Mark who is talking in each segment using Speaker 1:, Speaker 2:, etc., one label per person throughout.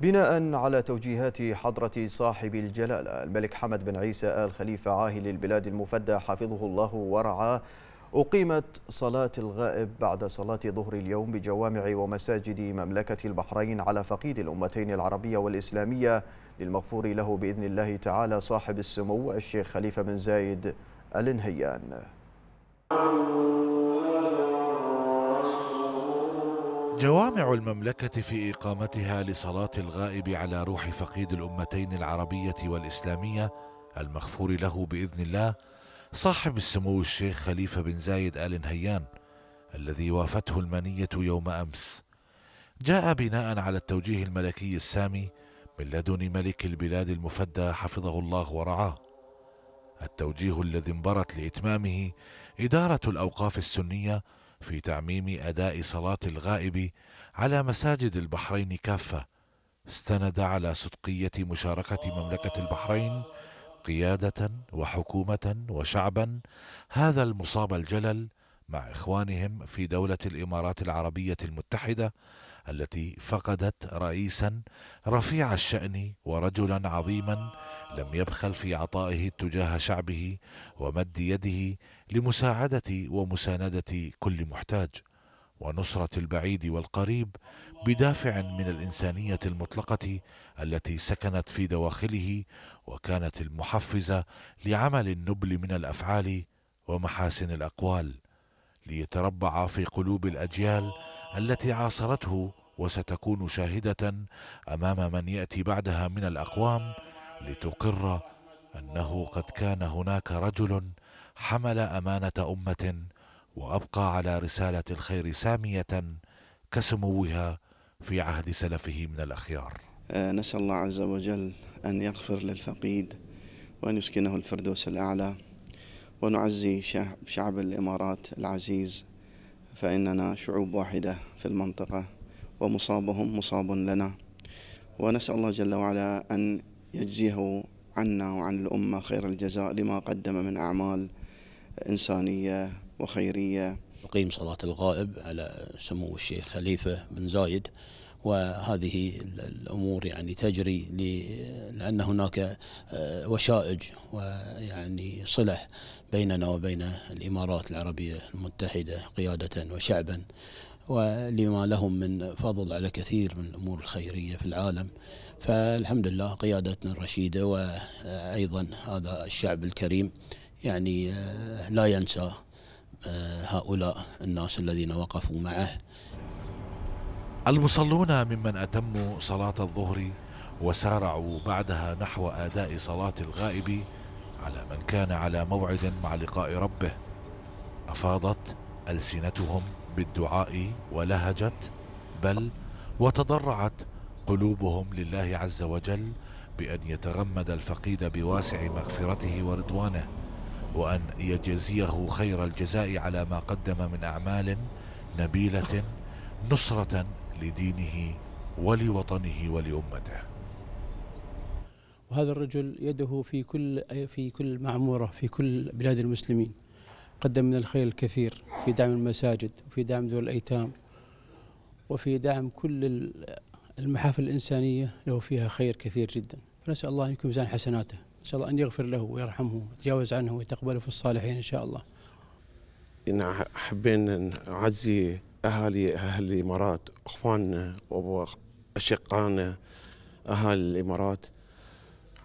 Speaker 1: بناء على توجيهات حضرة صاحب الجلالة الملك حمد بن عيسى آل خليفة عاهل البلاد المفدى حفظه الله ورعاه أقيمت صلاة الغائب بعد صلاة ظهر اليوم بجوامع ومساجد مملكة البحرين على فقيد الأمتين العربية والإسلامية للمغفور له بإذن الله تعالى صاحب السمو الشيخ خليفة بن زايد الانهيان جوامع المملكة في إقامتها لصلاة الغائب على روح فقيد الأمتين العربية والإسلامية المغفور له بإذن الله صاحب السمو الشيخ خليفة بن زايد آل نهيان الذي وافته المنية يوم أمس جاء بناء على التوجيه الملكي السامي من لدن ملك البلاد المفدى حفظه الله ورعاه التوجيه الذي انبرت لإتمامه إدارة الأوقاف السنية في تعميم أداء صلاة الغائب على مساجد البحرين كافة استند على صدقية مشاركة مملكة البحرين قيادة وحكومة وشعبا هذا المصاب الجلل مع إخوانهم في دولة الإمارات العربية المتحدة التي فقدت رئيسا رفيع الشأن ورجلا عظيما لم يبخل في عطائه تجاه شعبه ومد يده لمساعدة ومساندة كل محتاج ونصرة البعيد والقريب بدافع من الإنسانية المطلقة التي سكنت في دواخله وكانت المحفزة لعمل النبل من الأفعال ومحاسن الأقوال ليتربع في قلوب الأجيال التي عاصرته وستكون شاهدة أمام من يأتي بعدها من الأقوام لتقر أنه قد كان هناك رجل حمل أمانة أمة وأبقى على رسالة الخير سامية كسموها في عهد سلفه من الأخيار آه، نسأل الله عز وجل أن يغفر للفقيد وأن يسكنه الفردوس الأعلى ونعزي شعب الإمارات العزيز فإننا شعوب واحدة في المنطقة ومصابهم مصاب لنا ونسأل الله جل وعلا أن يجزيه عنا وعن الأمة خير الجزاء لما قدم من أعمال إنسانية وخيرية أقيم صلاة الغائب على سمو الشيخ خليفة بن زايد وهذه الامور يعني تجري لان هناك آه، وشائج ويعني صله بيننا وبين الامارات العربيه المتحده قياده وشعبا ولما لهم من فضل على كثير من الامور الخيريه في العالم فالحمد لله قيادتنا الرشيده وايضا هذا الشعب الكريم يعني آه، لا ينسى آه، هؤلاء الناس الذين وقفوا معه المصلون ممن أتموا صلاة الظهر وسارعوا بعدها نحو أداء صلاة الغائب على من كان على موعد مع لقاء ربه أفاضت ألسنتهم بالدعاء ولهجت بل وتضرعت قلوبهم لله عز وجل بأن يتغمد الفقيد بواسع مغفرته ورضوانه وأن يجزيه خير الجزاء على ما قدم من أعمال نبيلة نصرة لدينه ولوطنه ولأمته وهذا الرجل يده في كل في كل معموره في كل بلاد المسلمين قدم من الخير الكثير في دعم المساجد وفي دعم ذوي الايتام وفي دعم كل المحافل الانسانيه له فيها خير كثير جدا فنسال الله ان يكون ميزان حسناته نسال الله ان يغفر له ويرحمه ويتجاوز عنه ويتقبله في الصالحين ان شاء الله إن حبينا نعزي أهالي أهل الإمارات أخواننا وأشقائنا أهالي الإمارات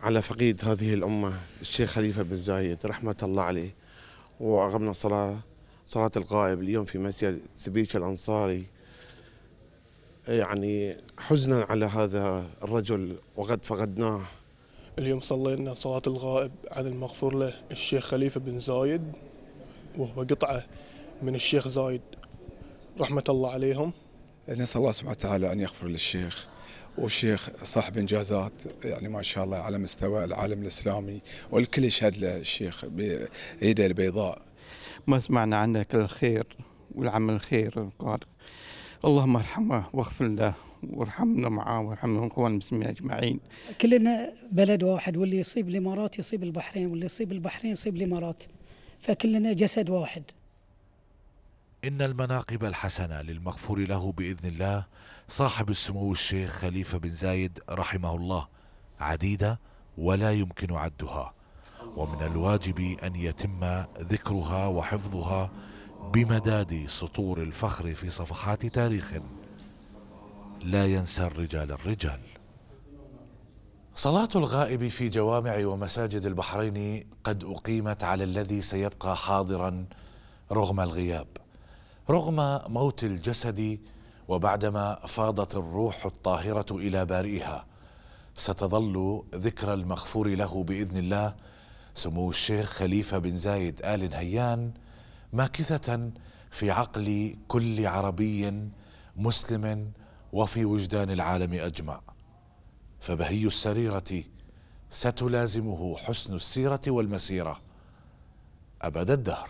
Speaker 1: على فقيد هذه الأمة الشيخ خليفة بن زايد رحمة الله عليه وأغمنا صلاة صلاة الغائب اليوم في مسجد سبيش الأنصاري يعني حزنا على هذا الرجل وقد فقدناه اليوم صلينا صلاة الغائب عن المغفور له الشيخ خليفة بن زايد وهو قطعة من الشيخ زايد رحمة الله عليهم نسأل الله سبحانه وتعالى أن يغفر للشيخ والشيخ صاحب انجازات يعني ما شاء الله على مستوى العالم الاسلامي والكل يشهد له الشيخ بايده البيضاء. ما سمعنا عنك الخير والعمل الخير القادر. اللهم ارحمه واغفر له وارحمنا معاه وارحمهم الاخوان المسلمين اجمعين. كلنا بلد واحد واللي يصيب الامارات يصيب البحرين واللي يصيب البحرين يصيب الامارات. فكلنا جسد واحد. إن المناقب الحسنة للمغفور له بإذن الله صاحب السمو الشيخ خليفة بن زايد رحمه الله عديدة ولا يمكن عدها ومن الواجب أن يتم ذكرها وحفظها بمداد سطور الفخر في صفحات تاريخ لا ينسى الرجال الرجال صلاة الغائب في جوامع ومساجد البحرين قد أقيمت على الذي سيبقى حاضرا رغم الغياب رغم موت الجسد وبعدما فاضت الروح الطاهرة إلى بارئها ستظل ذكرى المغفور له بإذن الله سمو الشيخ خليفة بن زايد آل نهيان ماكثة في عقل كل عربي مسلم وفي وجدان العالم أجمع فبهي السريرة ستلازمه حسن السيرة والمسيرة أبد الدهر